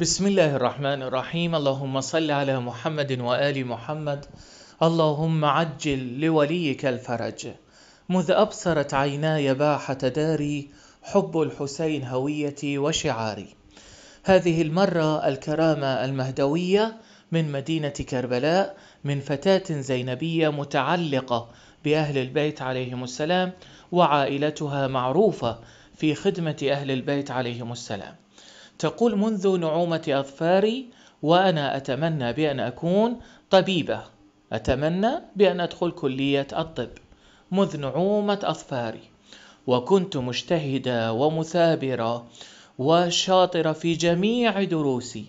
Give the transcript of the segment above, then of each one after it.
بسم الله الرحمن الرحيم اللهم صل على محمد وآل محمد اللهم عجل لوليك الفرج مذ أبصرت عيناي باحة داري حب الحسين هويتي وشعاري هذه المرة الكرامة المهدوية من مدينة كربلاء من فتاة زينبية متعلقة بأهل البيت عليهم السلام وعائلتها معروفة في خدمة أهل البيت عليهم السلام تقول منذ نعومة أظفاري وأنا أتمنى بأن أكون طبيبة أتمنى بأن أدخل كلية الطب منذ نعومة أظفاري وكنت مجتهدة ومثابرة وشاطرة في جميع دروسي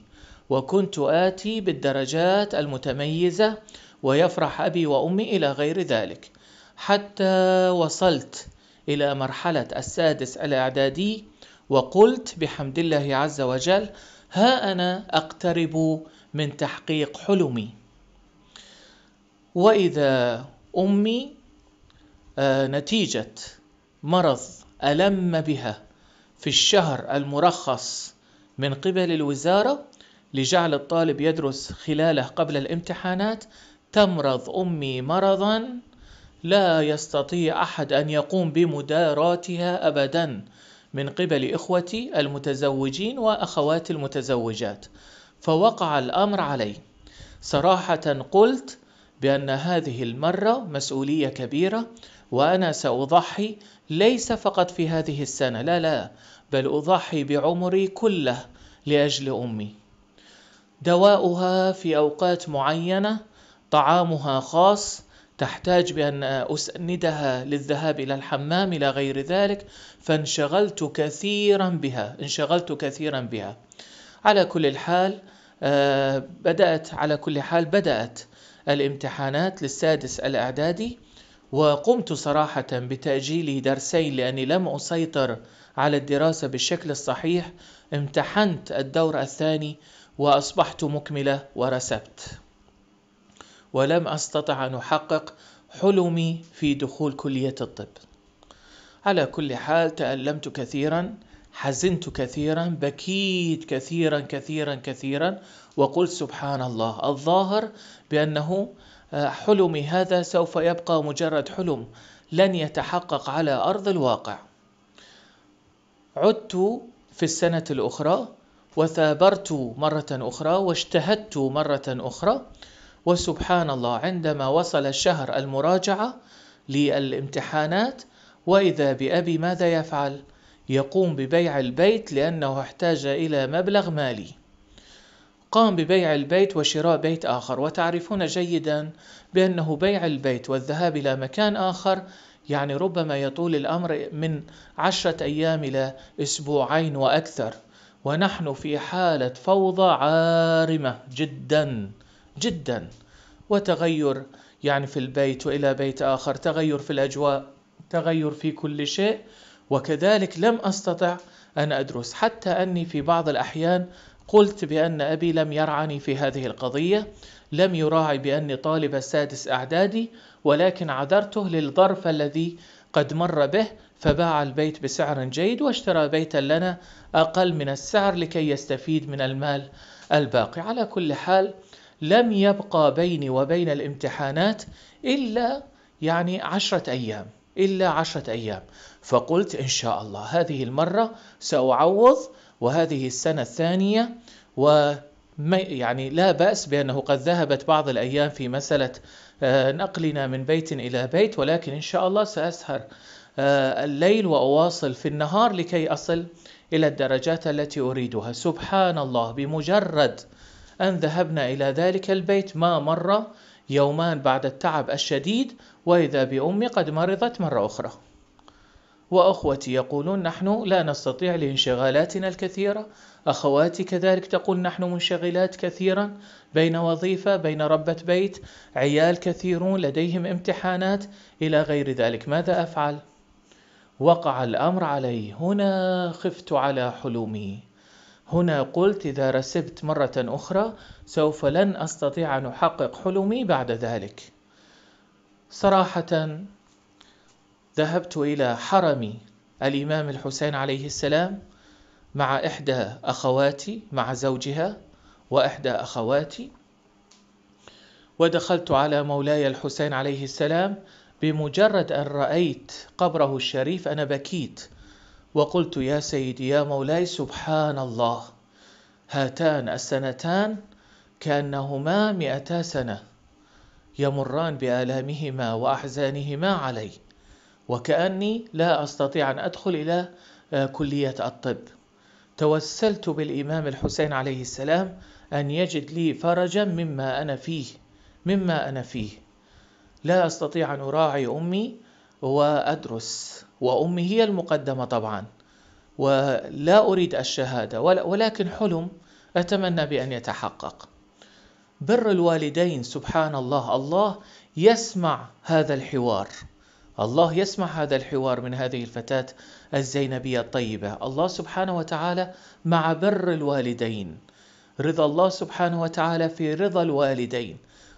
وكنت آتي بالدرجات المتميزة ويفرح أبي وأمي إلى غير ذلك حتى وصلت إلى مرحلة السادس الإعدادي وقلت بحمد الله عز وجل ها أنا أقترب من تحقيق حلمي وإذا أمي آه، نتيجة مرض ألم بها في الشهر المرخص من قبل الوزارة لجعل الطالب يدرس خلاله قبل الامتحانات تمرض أمي مرضا لا يستطيع أحد أن يقوم بمداراتها أبدا من قبل إخوتي المتزوجين وأخواتي المتزوجات فوقع الأمر علي صراحة قلت بأن هذه المرة مسؤولية كبيرة وأنا سأضحي ليس فقط في هذه السنة لا لا بل أضحي بعمري كله لأجل أمي دواؤها في أوقات معينة طعامها خاص تحتاج بأن أسندها للذهاب إلى الحمام إلى غير ذلك فانشغلت كثيرا بها انشغلت كثيرا بها على كل الحال آه، بدأت على كل حال بدأت الامتحانات للسادس الإعدادي وقمت صراحة بتأجيل درسين لأني لم أسيطر على الدراسة بالشكل الصحيح امتحنت الدور الثاني وأصبحت مكملة ورسبت ولم أستطع أن أحقق حلمي في دخول كلية الطب على كل حال تألمت كثيرا حزنت كثيرا بكيت كثيرا كثيرا كثيرا وقلت سبحان الله الظاهر بأنه آه، حلمي هذا سوف يبقى مجرد حلم لن يتحقق على أرض الواقع عدت في السنة الأخرى وثابرت مرة أخرى واجتهدت مرة أخرى وسبحان الله عندما وصل الشهر المراجعة للامتحانات وإذا بأبي ماذا يفعل؟ يقوم ببيع البيت لأنه احتاج إلى مبلغ مالي قام ببيع البيت وشراء بيت آخر وتعرفون جيدا بأنه بيع البيت والذهاب إلى مكان آخر يعني ربما يطول الأمر من عشرة أيام إلى أسبوعين وأكثر ونحن في حالة فوضى عارمة جدا جدا وتغير يعني في البيت والى بيت اخر تغير في الاجواء تغير في كل شيء وكذلك لم استطع ان ادرس حتى اني في بعض الاحيان قلت بان ابي لم يرعني في هذه القضيه لم يراعي باني طالب السادس اعدادي ولكن عذرته للظرف الذي قد مر به فباع البيت بسعر جيد واشترى بيتا لنا اقل من السعر لكي يستفيد من المال الباقي على كل حال لم يبقى بيني وبين الامتحانات إلا يعني عشرة أيام إلا عشرة أيام فقلت إن شاء الله هذه المرة سأعوض وهذه السنة الثانية و يعني لا بأس بأنه قد ذهبت بعض الأيام في مسألة آه، نقلنا من بيت إلى بيت ولكن إن شاء الله سأسهر آه، الليل وأواصل في النهار لكي أصل إلى الدرجات التي أريدها سبحان الله بمجرد أن ذهبنا إلى ذلك البيت ما مر يومان بعد التعب الشديد وإذا بأمي قد مرضت مرة أخرى وأخوتي يقولون نحن لا نستطيع لانشغالاتنا الكثيرة أخواتي كذلك تقول نحن منشغلات كثيرا بين وظيفة بين ربة بيت عيال كثيرون لديهم امتحانات إلى غير ذلك ماذا أفعل؟ وقع الأمر علي هنا خفت على حلمي هنا قلت إذا رسبت مرة أخرى سوف لن أستطيع أن أحقق حلمي بعد ذلك صراحة ذهبت إلى حرم الإمام الحسين عليه السلام مع إحدى أخواتي مع زوجها وإحدى أخواتي ودخلت على مولاي الحسين عليه السلام بمجرد أن رأيت قبره الشريف أنا بكيت وقلت يا سيدي يا مولاي سبحان الله هاتان السنتان كأنهما مئتا سنة يمران بآلامهما وأحزانهما علي وكأني لا أستطيع أن أدخل إلى آه، كلية الطب توسلت بالإمام الحسين عليه السلام أن يجد لي فرجا مما أنا فيه مما أنا فيه لا أستطيع أن أراعي أمي وأدرس وأمي هي المقدمة طبعا ولا أريد الشهادة ولكن حلم أتمنى بأن يتحقق بر الوالدين سبحان الله الله يسمع هذا الحوار الله يسمع هذا الحوار من هذه الفتاة الزينبية الطيبة الله سبحانه وتعالى مع بر الوالدين رضا الله سبحانه وتعالى في رضا الوالدين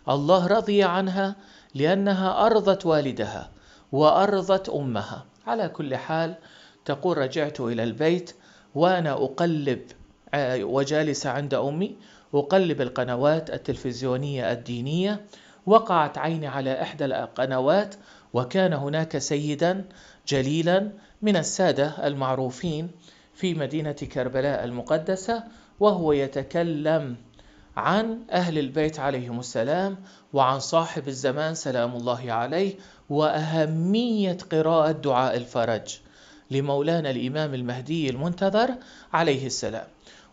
الله رضي عنها لأنها أرضت والدها وأرضت أمها على كل حال تقول رجعت إلى البيت وأنا أقلب آه، وجالسة عند أمي أقلب القنوات التلفزيونية الدينية وقعت عيني على إحدى القنوات وكان هناك سيدا جليلا من السادة المعروفين في مدينة كربلاء المقدسة وهو يتكلم عن أهل البيت عليهم السلام وعن صاحب الزمان سلام الله عليه وأهمية قراءة دعاء الفرج لمولانا الإمام المهدي المنتظر عليه السلام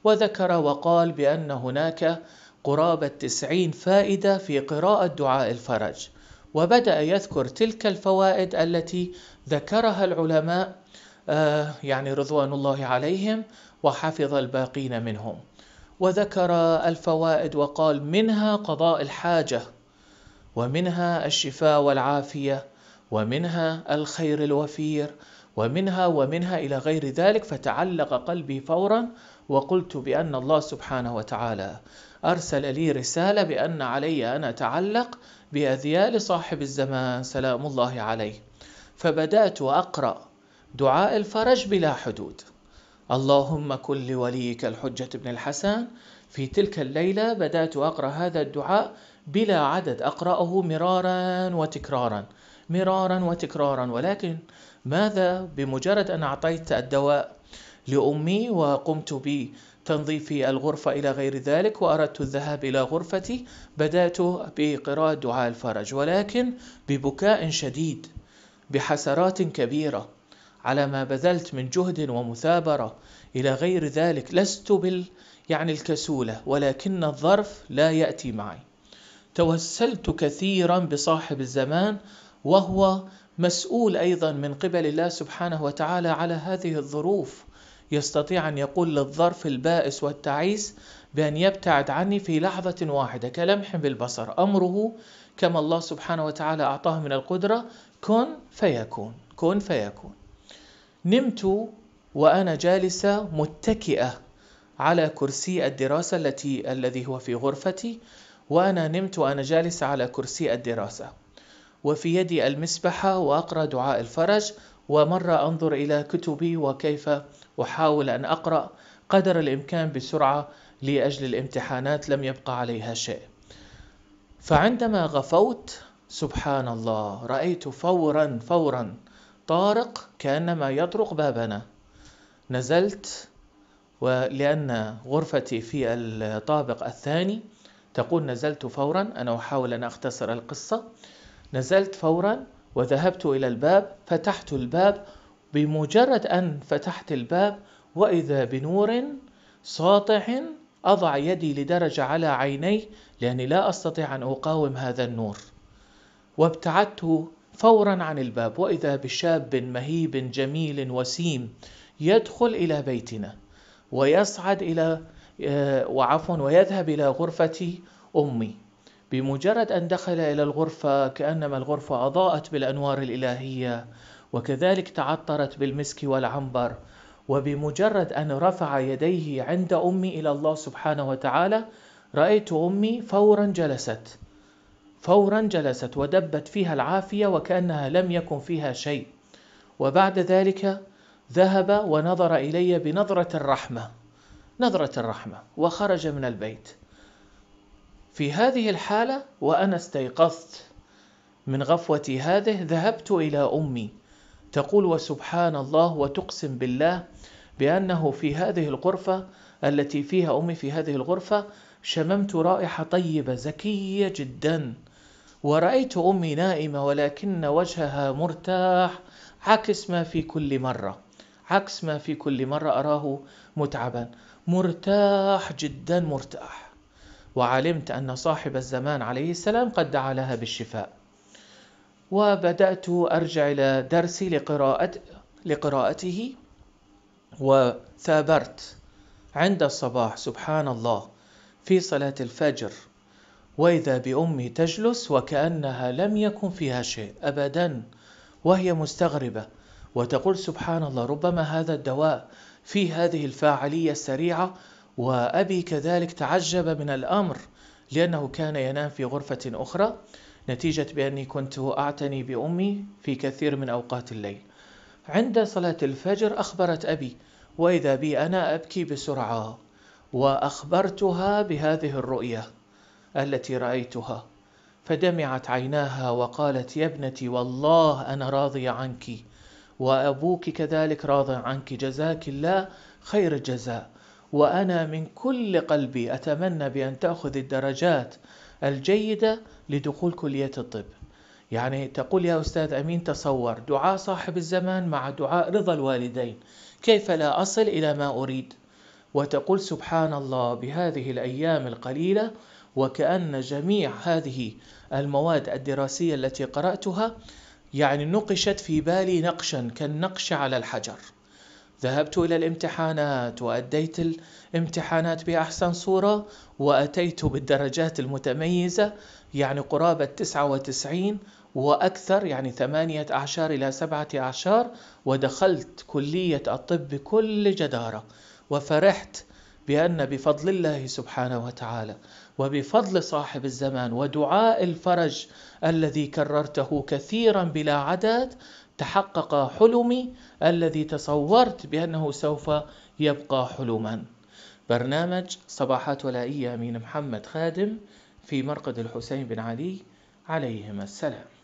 وذكر وقال بأن هناك قرابة تسعين فائدة في قراءة دعاء الفرج وبدأ يذكر تلك الفوائد التي ذكرها العلماء آه، يعني رضوان الله عليهم وحفظ الباقين منهم وذكر الفوائد وقال منها قضاء الحاجه ومنها الشفاء والعافيه ومنها الخير الوفير ومنها ومنها الى غير ذلك فتعلق قلبي فورا وقلت بان الله سبحانه وتعالى ارسل لي رساله بان علي ان اتعلق باذيال صاحب الزمان سلام الله عليه فبدات اقرا دعاء الفرج بلا حدود اللهم كن لوليك الحجة بن الحسن في تلك الليلة بدأت أقرأ هذا الدعاء بلا عدد أقرأه مرارا وتكرارا مرارا وتكرارا ولكن ماذا بمجرد أن أعطيت الدواء لأمي وقمت بتنظيف الغرفة إلى غير ذلك وأردت الذهاب إلى غرفتي بدأت بقراءة دعاء الفرج ولكن ببكاء شديد بحسرات كبيرة على ما بذلت من جهد ومثابرة إلى غير ذلك لست بال يعني الكسولة ولكن الظرف لا يأتي معي توسلت كثيرا بصاحب الزمان وهو مسؤول أيضا من قبل الله سبحانه وتعالى على هذه الظروف يستطيع أن يقول للظرف البائس والتعيس بأن يبتعد عني في لحظة واحدة كلمح بالبصر أمره كما الله سبحانه وتعالى أعطاه من القدرة كن فيكون كن فيكون نمت وأنا جالسة متكئة على كرسي الدراسة التي الذي هو في غرفتي وأنا نمت وأنا جالسة على كرسي الدراسة وفي يدي المسبحة وأقرأ دعاء الفرج ومرة أنظر إلى كتبي وكيف أحاول أن أقرأ قدر الإمكان بسرعة لأجل الامتحانات لم يبقى عليها شيء فعندما غفوت سبحان الله رأيت فورا فورا طارق كانما يطرق بابنا نزلت ولأن غرفتي في الطابق الثاني تقول نزلت فورا أنا أحاول أن أختصر القصة نزلت فورا وذهبت إلى الباب فتحت الباب بمجرد أن فتحت الباب وإذا بنور ساطع أضع يدي لدرجة على عيني لأني لا أستطيع أن أقاوم هذا النور وابتعدت فورا عن الباب واذا بشاب مهيب جميل وسيم يدخل الى بيتنا ويصعد الى آه، وعفوا ويذهب الى غرفه امي بمجرد ان دخل الى الغرفه كانما الغرفه اضاءت بالانوار الالهيه وكذلك تعطرت بالمسك والعنبر وبمجرد ان رفع يديه عند امي الى الله سبحانه وتعالى رايت امي فورا جلست فورا جلست ودبت فيها العافية وكأنها لم يكن فيها شيء وبعد ذلك ذهب ونظر إلي بنظرة الرحمة نظرة الرحمة وخرج من البيت في هذه الحالة وأنا استيقظت من غفوتي هذه ذهبت إلى أمي تقول وسبحان الله وتقسم بالله بأنه في هذه الغرفة التي فيها أمي في هذه الغرفة شممت رائحة طيبة زكية جدا ورأيت أمي نائمة ولكن وجهها مرتاح عكس ما في كل مرة عكس ما في كل مرة أراه متعبا مرتاح جدا مرتاح وعلمت أن صاحب الزمان عليه السلام قد دعا لها بالشفاء وبدأت أرجع إلى درسي لقراءة لقراءته وثابرت عند الصباح سبحان الله في صلاة الفجر وإذا بأمي تجلس وكأنها لم يكن فيها شيء أبدا وهي مستغربة وتقول سبحان الله ربما هذا الدواء فيه هذه الفاعلية السريعة وأبي كذلك تعجب من الأمر لأنه كان ينام في غرفة أخرى نتيجة بأني كنت أعتني بأمي في كثير من أوقات الليل عند صلاة الفجر أخبرت أبي وإذا بي أنا أبكي بسرعة وأخبرتها بهذه الرؤية التي رأيتها فدمعت عيناها وقالت يا ابنتي والله أنا راضية عنك وأبوك كذلك راض عنك جزاك الله خير الجزاء وأنا من كل قلبي أتمنى بأن تأخذ الدرجات الجيدة لدخول كلية الطب يعني تقول يا أستاذ أمين تصور دعاء صاحب الزمان مع دعاء رضا الوالدين كيف لا أصل إلى ما أريد وتقول سبحان الله بهذه الأيام القليلة وكأن جميع هذه المواد الدراسية التي قرأتها يعني نقشت في بالي نقشا كالنقش على الحجر ذهبت إلى الامتحانات وأديت الامتحانات بأحسن صورة وأتيت بالدرجات المتميزة يعني قرابة 99 وأكثر يعني ثمانية أعشار إلى سبعة أعشار ودخلت كلية الطب بكل جدارة وفرحت بأن بفضل الله سبحانه وتعالى وبفضل صاحب الزمان ودعاء الفرج الذي كررته كثيرا بلا عدد تحقق حلمي الذي تصورت بأنه سوف يبقى حلما برنامج صباحات ولائية أمين محمد خادم في مرقد الحسين بن علي عليهما السلام